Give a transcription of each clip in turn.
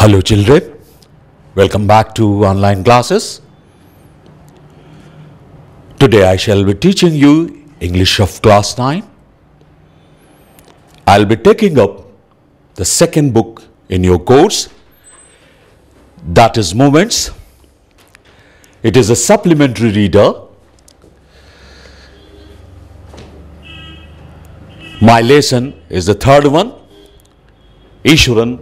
Hello children, welcome back to online classes. Today I shall be teaching you English of class 9. I'll be taking up the second book in your course that is Moments. It is a supplementary reader. My lesson is the third one, Ishuran.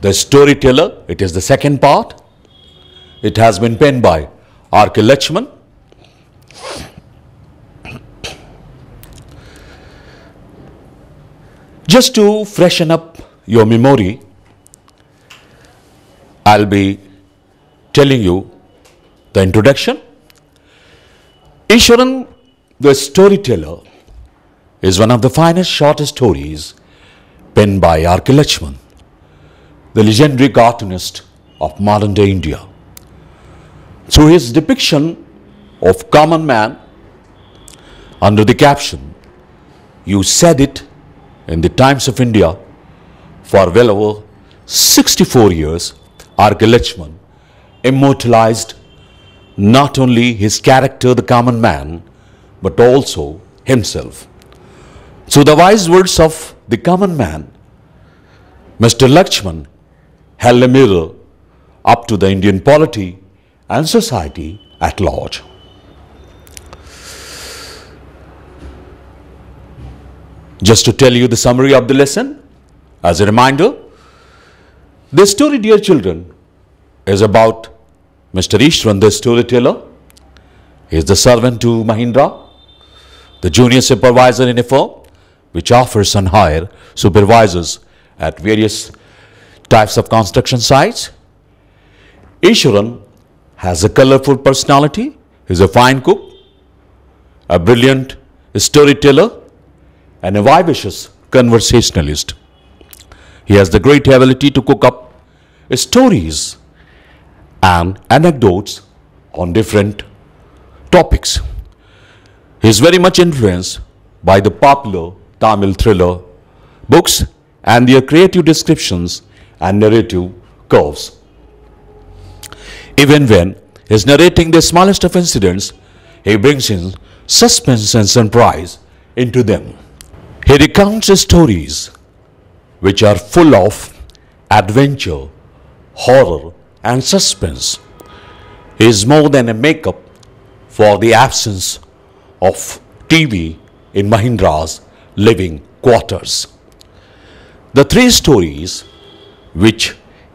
The Storyteller, it is the second part. It has been penned by R.K. Lechman. Just to freshen up your memory, I'll be telling you the introduction. Ishwaran, the storyteller, is one of the finest short stories penned by R.K. Lechman the legendary cartoonist of modern day India. Through his depiction of common man under the caption, You Said It in the Times of India for well over 64 years, R. K. Lechman immortalized not only his character, the common man, but also himself. So the wise words of the common man, Mr. Lakshman held a mirror up to the Indian polity and society at large. Just to tell you the summary of the lesson, as a reminder, the story, dear children, is about Mr. Ishwan, the storyteller. He is the servant to Mahindra, the junior supervisor in a firm which offers and hires supervisors at various Types of construction sites. Ishwaran has a colorful personality. He's a fine cook, a brilliant storyteller, and a vivacious conversationalist. He has the great ability to cook up stories and anecdotes on different topics. He is very much influenced by the popular Tamil thriller books and their creative descriptions and narrative curves. Even when he is narrating the smallest of incidents, he brings in suspense and surprise into them. He recounts stories which are full of adventure, horror, and suspense. He is more than a makeup for the absence of TV in Mahindra's living quarters. The three stories which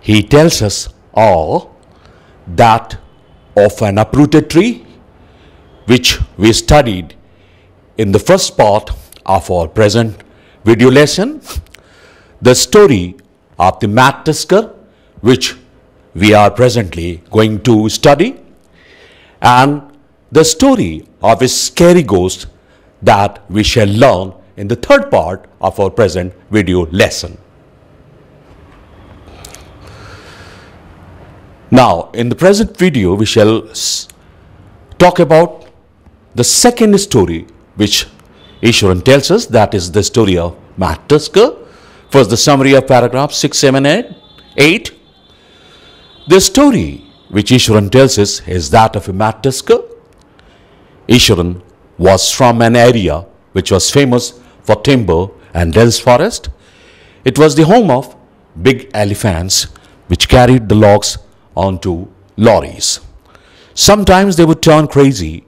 he tells us are that of an uprooted tree, which we studied in the first part of our present video lesson, the story of the mat Tusker, which we are presently going to study, and the story of a scary ghost that we shall learn in the third part of our present video lesson. Now, in the present video, we shall talk about the second story which Ishwaran tells us that is the story of Matt Tusker. First, the summary of paragraph 6, 7, 8. 8. The story which Ishwaran tells us is that of a Matt Tusker. Ishwaran was from an area which was famous for timber and dense forest. It was the home of big elephants which carried the logs onto lorries. Sometimes they would turn crazy,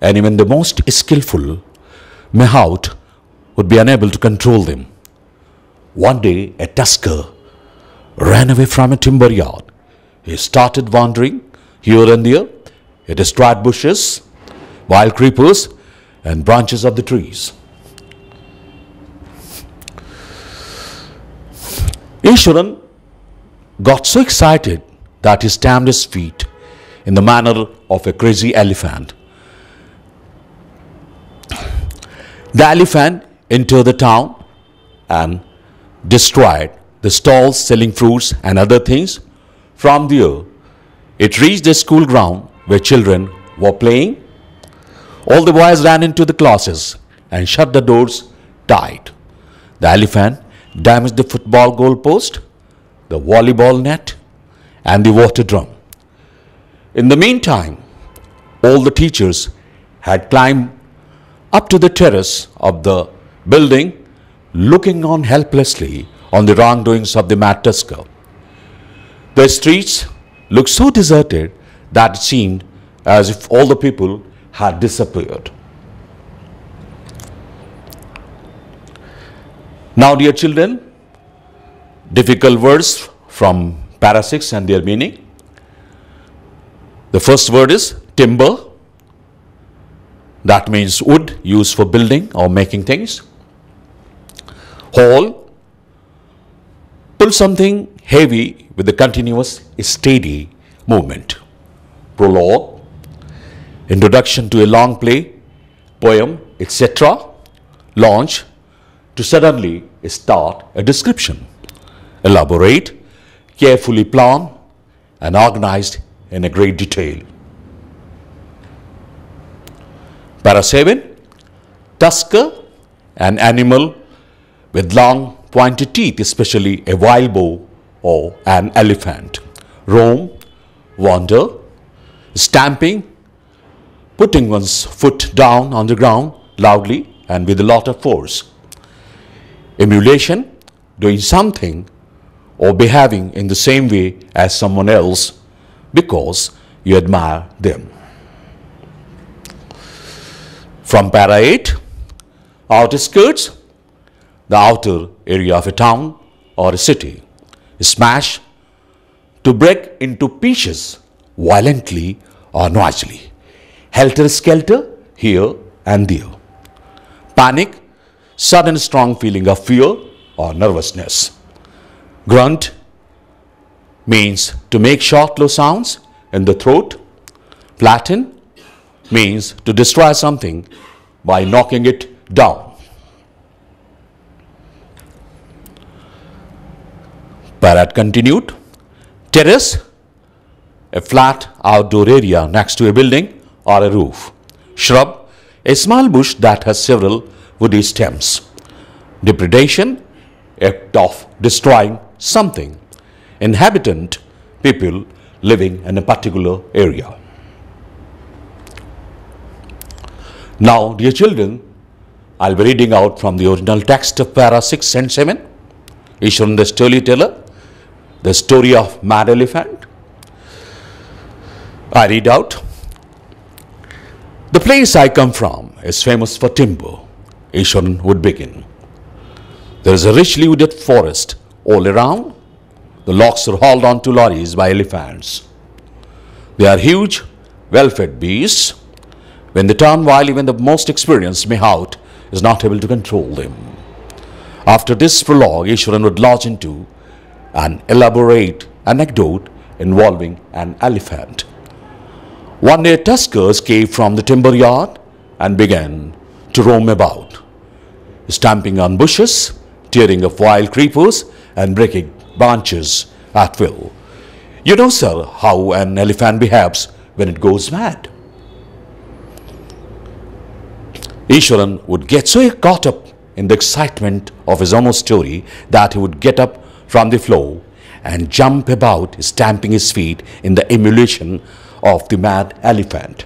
and even the most skillful Mehout would be unable to control them. One day, a tusker ran away from a timber yard. He started wandering here and there. It destroyed bushes, wild creepers, and branches of the trees. Ishwaran got so excited that he stamped his feet in the manner of a crazy elephant. The elephant entered the town and destroyed the stalls selling fruits and other things. From there, it reached the school ground where children were playing. All the boys ran into the classes and shut the doors tight. The elephant damaged the football goal post, the volleyball net, and the water drum. In the meantime, all the teachers had climbed up to the terrace of the building, looking on helplessly on the wrongdoings of the mad tusker. The streets looked so deserted that it seemed as if all the people had disappeared. Now, dear children, difficult words from Parasites and their meaning. The first word is timber. That means wood used for building or making things. Haul. Pull something heavy with a continuous steady movement. Prologue. Introduction to a long play, poem, etc. Launch. To suddenly start a description. Elaborate carefully planned and organized in a great detail. Para 7. Tusker, an animal with long pointed teeth, especially a wild boar or an elephant. Roam, wander, stamping, putting one's foot down on the ground loudly and with a lot of force. Emulation, doing something or behaving in the same way as someone else because you admire them. From para 8, outskirts, the outer area of a town or a city, smash, to break into pieces violently or noisily, helter-skelter here and there, panic, sudden strong feeling of fear or nervousness. Grunt means to make short low sounds in the throat. Flatten means to destroy something by knocking it down. Parrot continued. Terrace, a flat outdoor area next to a building or a roof. Shrub, a small bush that has several woody stems. Depredation, act of destroying something, inhabitant people living in a particular area. Now, dear children, I'll be reading out from the original text of para 6 and 7, Ishwar the storyteller, the story of mad elephant. I read out. The place I come from is famous for timber. Ishan would begin. There is a richly wooded forest all around. The logs are hauled onto lorries by elephants. They are huge, well-fed beasts. When they turn wild, even the most experienced Mehout is not able to control them. After this prologue, Ishwaran would launch into an elaborate anecdote involving an elephant. One day, tuskers came from the timber yard and began to roam about, stamping on bushes tearing of wild creepers and breaking branches at will. You know, sir, how an elephant behaves when it goes mad. Ishwaran would get so caught up in the excitement of his own story that he would get up from the floor and jump about, stamping his feet in the emulation of the mad elephant.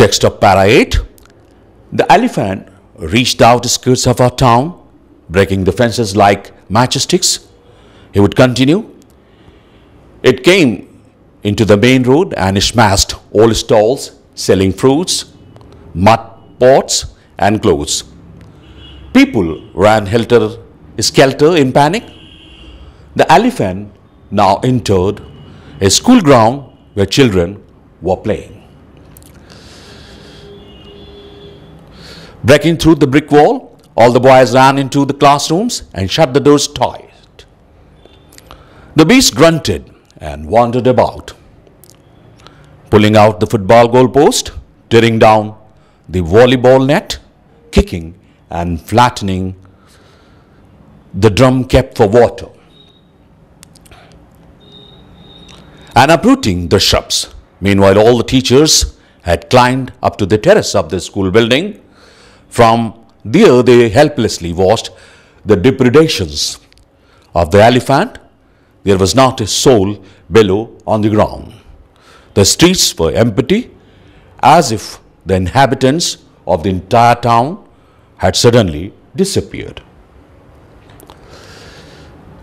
Text of Para 8 The elephant reached the outskirts of our town, breaking the fences like matchsticks. He would continue. It came into the main road and smashed all stalls selling fruits, mud pots, and clothes. People ran helter skelter in panic. The elephant now entered a school ground where children were playing. Breaking through the brick wall, all the boys ran into the classrooms and shut the doors tight. The beast grunted and wandered about, pulling out the football goalpost, tearing down the volleyball net, kicking and flattening the drum kept for water, and uprooting the shrubs. Meanwhile, all the teachers had climbed up to the terrace of the school building from there they helplessly watched the depredations of the elephant. There was not a soul below on the ground. The streets were empty as if the inhabitants of the entire town had suddenly disappeared.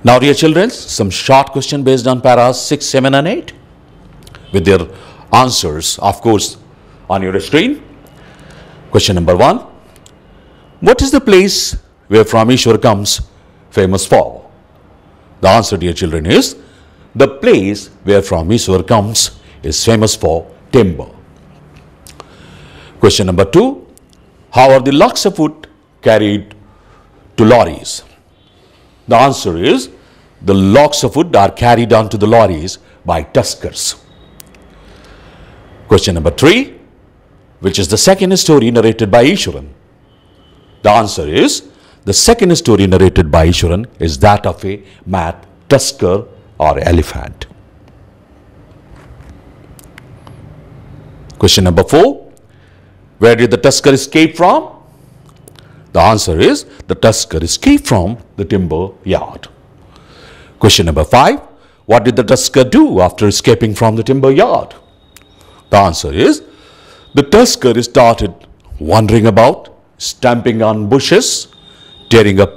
Now, dear children, some short question based on paras 6, 7 and 8 with their answers, of course, on your screen. Question number 1. What is the place where Rameshwar comes famous for? The answer, dear children, is the place where Rameshwar comes is famous for timber. Question number two, how are the logs of wood carried to lorries? The answer is the logs of wood are carried onto the lorries by tuskers. Question number three, which is the second story narrated by Ishwaran. The answer is the second story narrated by Ishwaran is that of a mad tusker or elephant. Question number four. Where did the tusker escape from? The answer is the tusker escaped from the timber yard. Question number five. What did the tusker do after escaping from the timber yard? The answer is the tusker started wandering about stamping on bushes, tearing up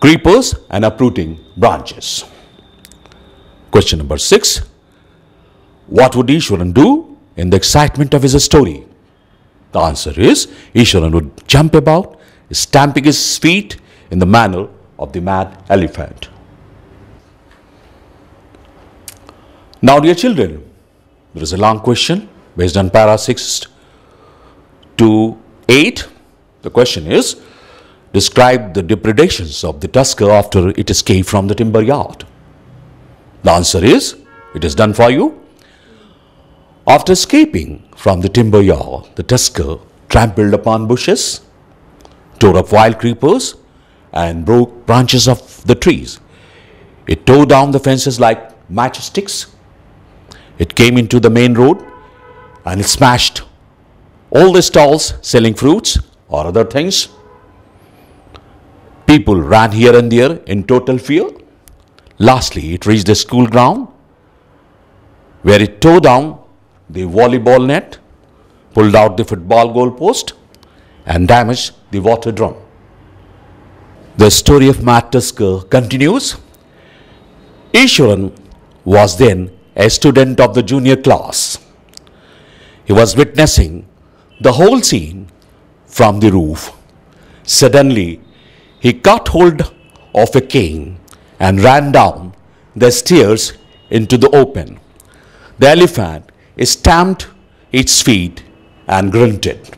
creepers and uprooting branches. Question number 6. What would Ishwaran do in the excitement of his story? The answer is Ishwaran would jump about, stamping his feet in the manner of the mad elephant. Now, dear children, there is a long question based on para 6 to 8. The question is, describe the depredations of the tusker after it escaped from the timber yard. The answer is, it is done for you. After escaping from the timber yard, the tusker trampled upon bushes, tore up wild creepers, and broke branches of the trees. It tore down the fences like matchsticks. It came into the main road and it smashed all the stalls selling fruits or other things. People ran here and there in total fear. Lastly, it reached the school ground where it tore down the volleyball net, pulled out the football goal post, and damaged the water drum. The story of Matt Tusker continues. Ishwaran was then a student of the junior class. He was witnessing the whole scene from the roof. Suddenly, he caught hold of a cane and ran down the stairs into the open. The elephant stamped its feet and grunted.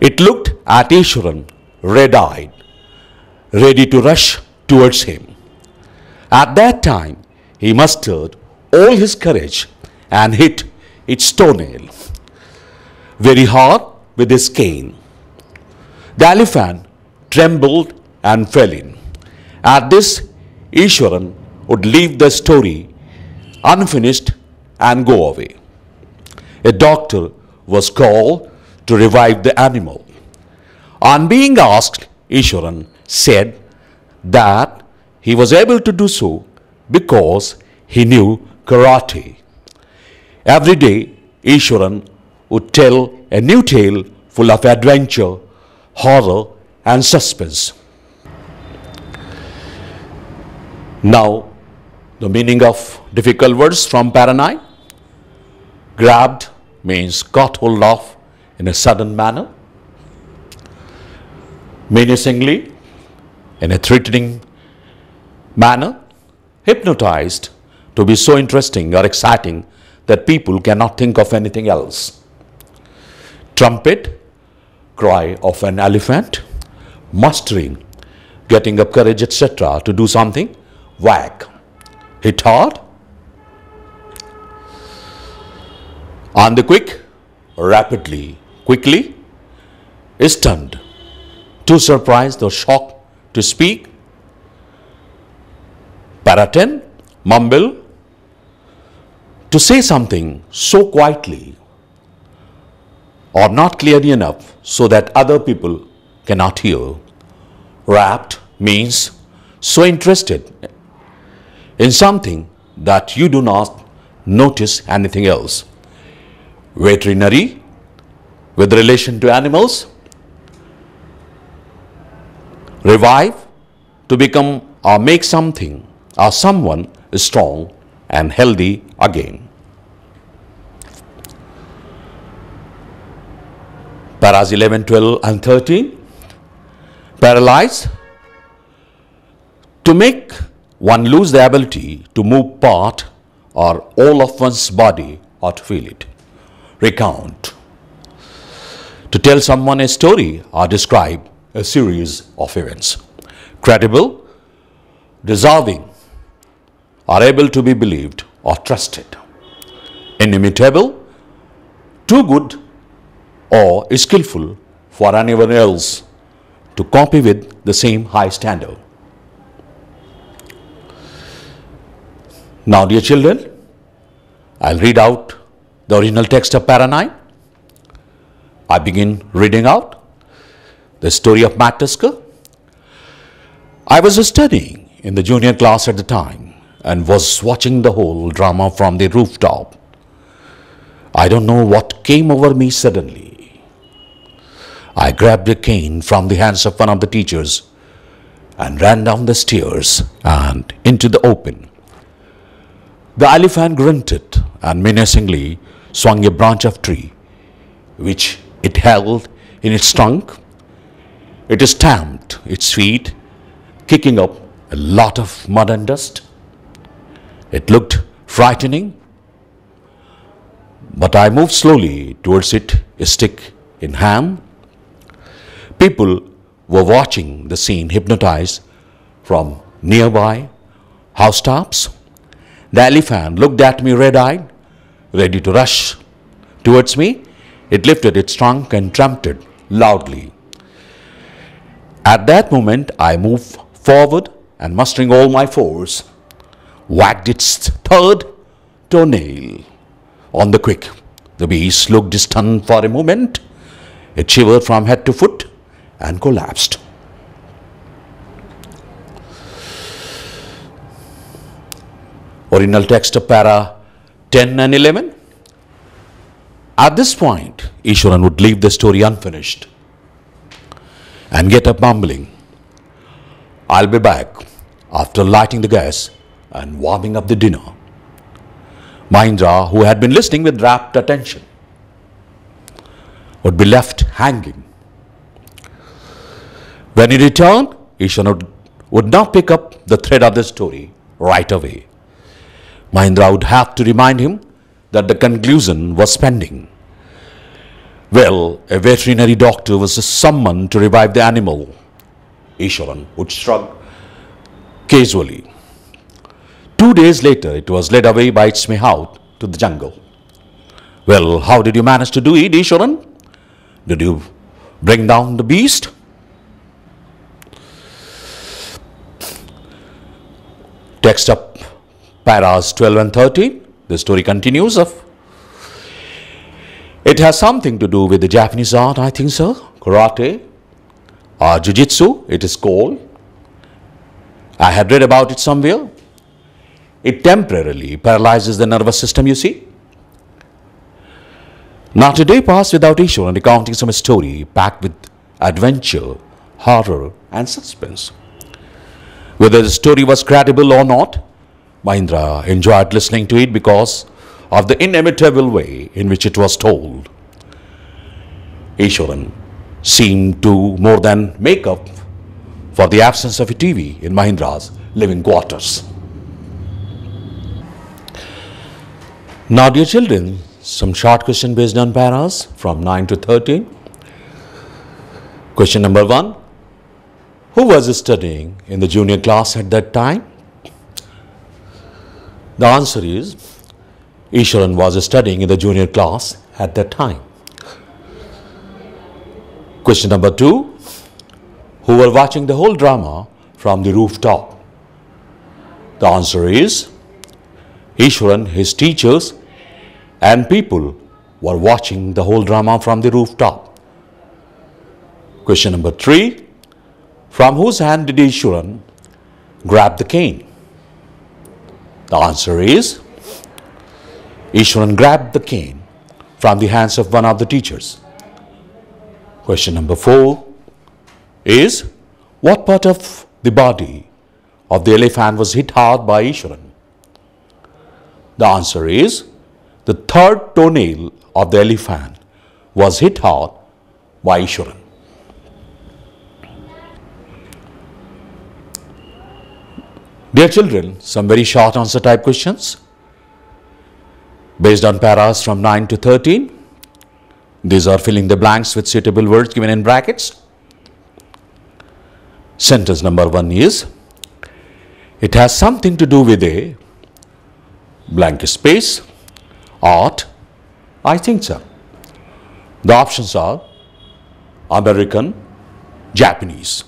It looked at Ishwaran red-eyed, ready to rush towards him. At that time, he mustered all his courage and hit its toenail very hard with his cane. The elephant trembled and fell in. At this, Ishwaran would leave the story unfinished and go away. A doctor was called to revive the animal. On being asked, Ishwaran said that he was able to do so because he knew karate. Every day, Ishwaran would tell a new tale full of adventure, horror, and suspense. Now, the meaning of difficult words from Paranai. Grabbed means caught hold of in a sudden manner. Menacingly, in a threatening manner. Hypnotized to be so interesting or exciting that people cannot think of anything else trumpet, cry of an elephant, mustering, getting up courage, etc. to do something, whack, hit hard, on the quick, rapidly, quickly, stunned, too surprised or shocked to speak, paraten, mumble, to say something so quietly or not clearly enough so that other people cannot hear. Wrapped means so interested in something that you do not notice anything else. Veterinary with relation to animals. Revive to become or make something or someone strong and healthy again. Paras 11, 12 and 13. Paralyze to make one lose the ability to move part or all of one's body or to feel it. Recount. To tell someone a story or describe a series of events. Credible, deserving, are able to be believed or trusted. Inimitable, too good or is skillful for anyone else to copy with the same high standard. Now, dear children, I'll read out the original text of Para 9. I begin reading out the story of Matt Tusker. I was studying in the junior class at the time and was watching the whole drama from the rooftop. I don't know what came over me suddenly. I grabbed a cane from the hands of one of the teachers and ran down the stairs and into the open. The elephant grunted and menacingly swung a branch of tree, which it held in its trunk. It stamped its feet, kicking up a lot of mud and dust. It looked frightening, but I moved slowly towards it, stick in hand. People were watching the scene hypnotized from nearby housetops. The elephant looked at me red eyed, ready to rush towards me. It lifted its trunk and trumpeted loudly. At that moment, I moved forward and mustering all my force, whacked its third toenail on the quick. The beast looked stunned for a moment. It shivered from head to foot and collapsed. Original text of para 10 and 11. At this point, Ishwaran would leave the story unfinished and get up mumbling, I'll be back after lighting the gas and warming up the dinner. Mahindra, who had been listening with rapt attention, would be left hanging when he returned, Ishan would not pick up the thread of the story right away. Mahindra would have to remind him that the conclusion was pending. Well, a veterinary doctor was summoned to revive the animal. Ishoran would shrug casually. Two days later, it was led away by its mehout to the jungle. Well, how did you manage to do it, Ishoran? Did you bring down the beast? text of paras 12 and 13. The story continues of it has something to do with the Japanese art, I think so. Karate or Jiu-Jitsu, it is called. I had read about it somewhere. It temporarily paralyzes the nervous system, you see. Not a day passed without and recounting some story packed with adventure, horror and suspense. Whether the story was credible or not, Mahindra enjoyed listening to it because of the inimitable way in which it was told. Ishwaran seemed to more than make up for the absence of a TV in Mahindra's living quarters. Now, dear children, some short question based on paras from 9 to 13. Question number 1 who was studying in the junior class at that time? The answer is Isharan was studying in the junior class at that time. Question number two Who were watching the whole drama from the rooftop? The answer is Isharan, his teachers, and people were watching the whole drama from the rooftop. Question number three from whose hand did Ishuran grab the cane? The answer is Ishuran grabbed the cane from the hands of one of the teachers. Question number four is What part of the body of the elephant was hit hard by Ishuran? The answer is the third toenail of the elephant was hit hard by Ishuran. Dear children, some very short answer type questions based on paras from 9 to 13. These are filling the blanks with suitable words given in brackets. Sentence number 1 is it has something to do with a blank space, art, I think so. The options are American, Japanese.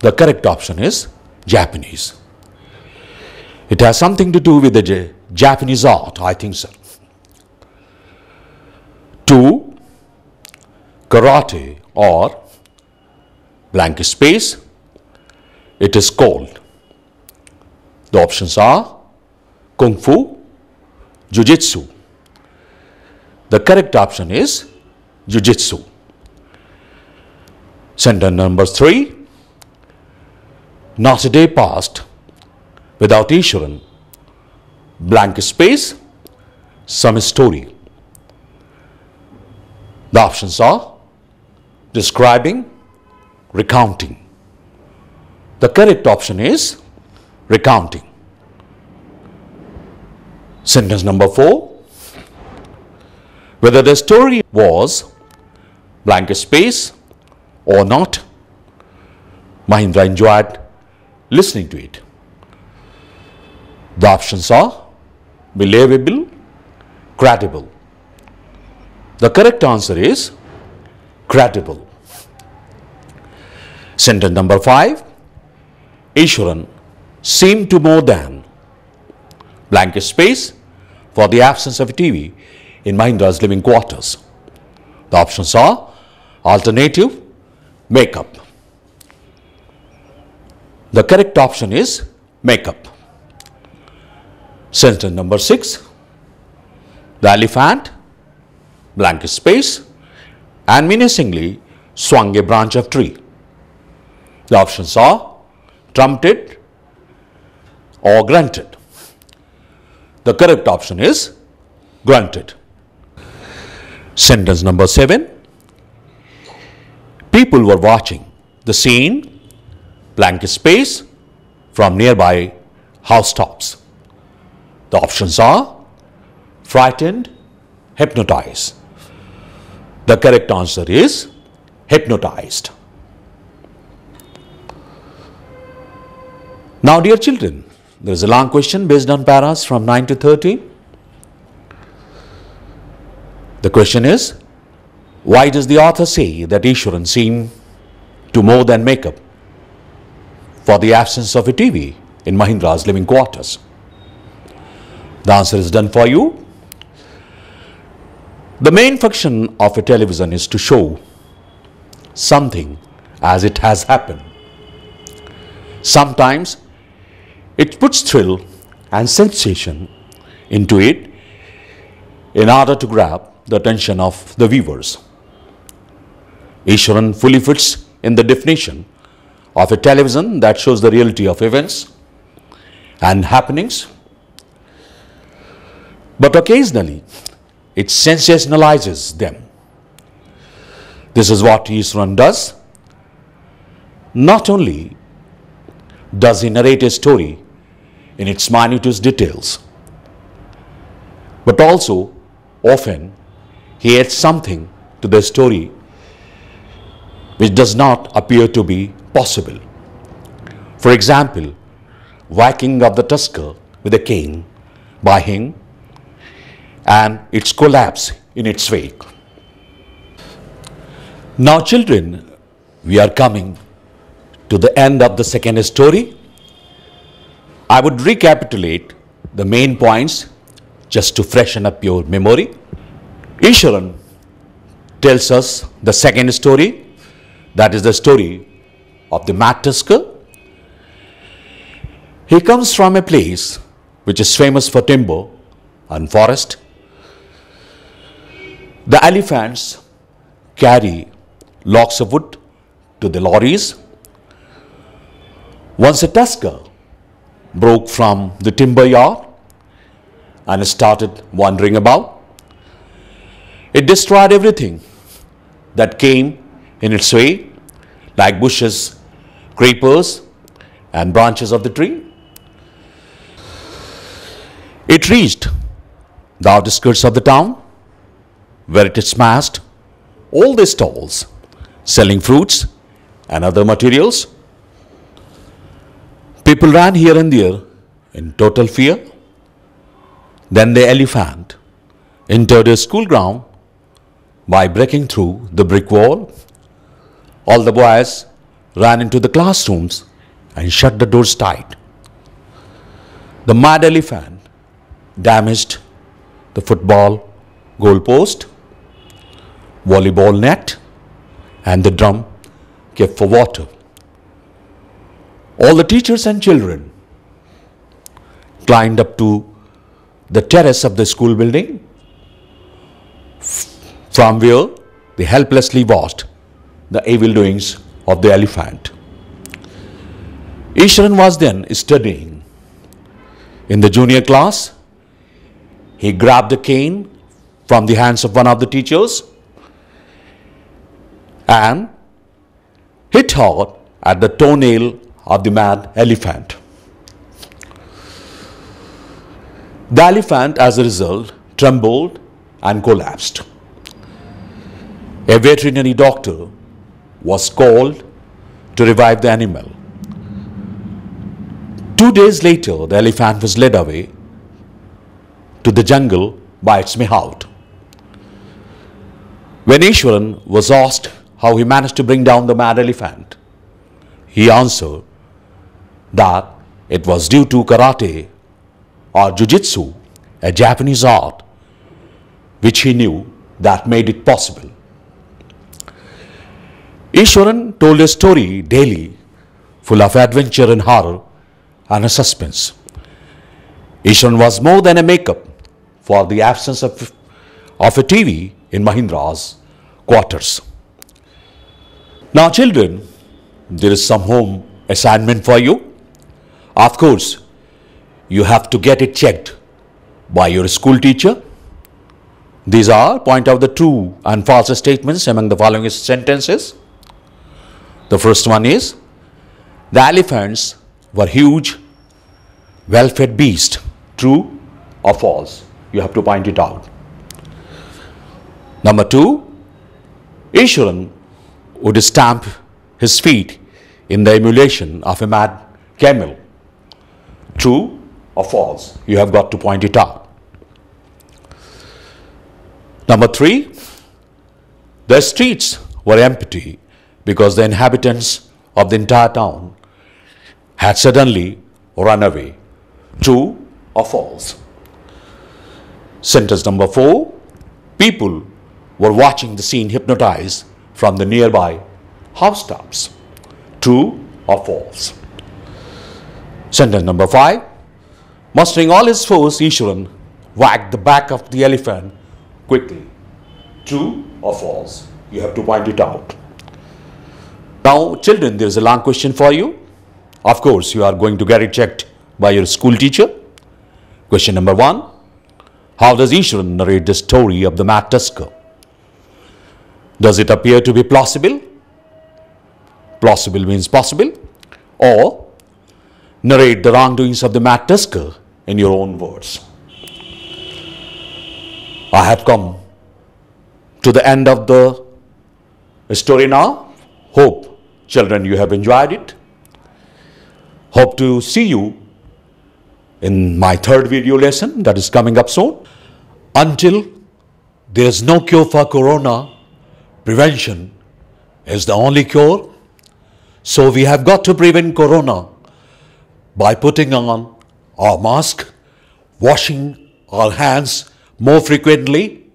The correct option is Japanese. It has something to do with the Japanese art, I think so. Two, karate or blank space, it is called. The options are Kung Fu, jujitsu. The correct option is jujitsu. Sentence number three, not a day passed without Ishwaran. Blank space, some story. The options are describing, recounting. The correct option is recounting. Sentence number four. Whether the story was blank space or not, Mahindra enjoyed listening to it. The options are believable, credible. The correct answer is credible. Sentence number 5. Ishwaran seemed to more than blank space for the absence of a TV in Mahindra's living quarters. The options are alternative, makeup. The correct option is makeup. Sentence number 6. The elephant, blank space, and menacingly swung a branch of tree. The options are trumpeted or grunted. The correct option is grunted. Sentence number 7. People were watching the scene blank space from nearby housetops. The options are frightened, hypnotized. The correct answer is hypnotized. Now dear children, there is a long question based on paras from 9 to 30. The question is, why does the author say that Ishwaran seemed to more than make up for the absence of a TV in Mahindra's living quarters? The answer is done for you. The main function of a television is to show something as it has happened. Sometimes it puts thrill and sensation into it in order to grab the attention of the viewers. Ishwaran fully fits in the definition of a television that shows the reality of events and happenings. But occasionally, it sensationalizes them. This is what Isran does. Not only does he narrate a story in its minutest details, but also often he adds something to the story which does not appear to be possible. For example, whacking of the tusker with a cane by him and its collapse in its wake. Now, children, we are coming to the end of the second story. I would recapitulate the main points just to freshen up your memory. Isharan tells us the second story, that is the story of the Mataska. He comes from a place which is famous for timber and forest. The elephants carry logs of wood to the lorries. Once a tusker broke from the timber yard and started wandering about. It destroyed everything that came in its way, like bushes creepers and branches of the tree. It reached the outskirts of the town where it smashed all the stalls selling fruits and other materials. People ran here and there in total fear. Then the elephant entered a school ground by breaking through the brick wall. All the boys ran into the classrooms and shut the doors tight. The mad elephant damaged the football goalpost, volleyball net, and the drum kept for water. All the teachers and children climbed up to the terrace of the school building from where they helplessly watched the evil doings of the elephant. Isharan was then studying. In the junior class, he grabbed the cane from the hands of one of the teachers and hit hard at the toenail of the mad elephant. The elephant, as a result, trembled and collapsed. A veterinary doctor was called to revive the animal. Two days later, the elephant was led away to the jungle by its mahout. When Ishwaran was asked how he managed to bring down the mad elephant, he answered that it was due to karate or jujitsu, a Japanese art, which he knew that made it possible. Ishwaran told a story daily, full of adventure and horror and a suspense. Ishwaran was more than a makeup for the absence of, of a TV in Mahindra's quarters. Now, children, there is some home assignment for you. Of course, you have to get it checked by your school teacher. These are point out the true and false statements among the following sentences. The first one is the elephants were huge, well fed beasts. True or false? You have to point it out. Number two, Ishuran would stamp his feet in the emulation of a mad camel. True or false? You have got to point it out. Number three, the streets were empty because the inhabitants of the entire town had suddenly run away. True or false? Sentence number four people were watching the scene hypnotized from the nearby housetops. True or false? Sentence number five mustering all his force, Ishuran whacked the back of the elephant quickly. True or false? You have to point it out. Now children, there is a long question for you. Of course, you are going to get it checked by your school teacher. Question number one. How does Ishwaran narrate the story of the mad tusker? Does it appear to be plausible? Plausible means possible. Or narrate the wrongdoings of the mad tusker in your own words. I have come to the end of the story now. Hope, children, you have enjoyed it. Hope to see you in my third video lesson that is coming up soon. Until there is no cure for corona, prevention is the only cure. So we have got to prevent corona by putting on our mask, washing our hands more frequently,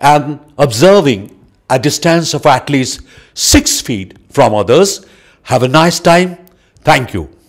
and observing a distance of at least six feet from others. Have a nice time. Thank you.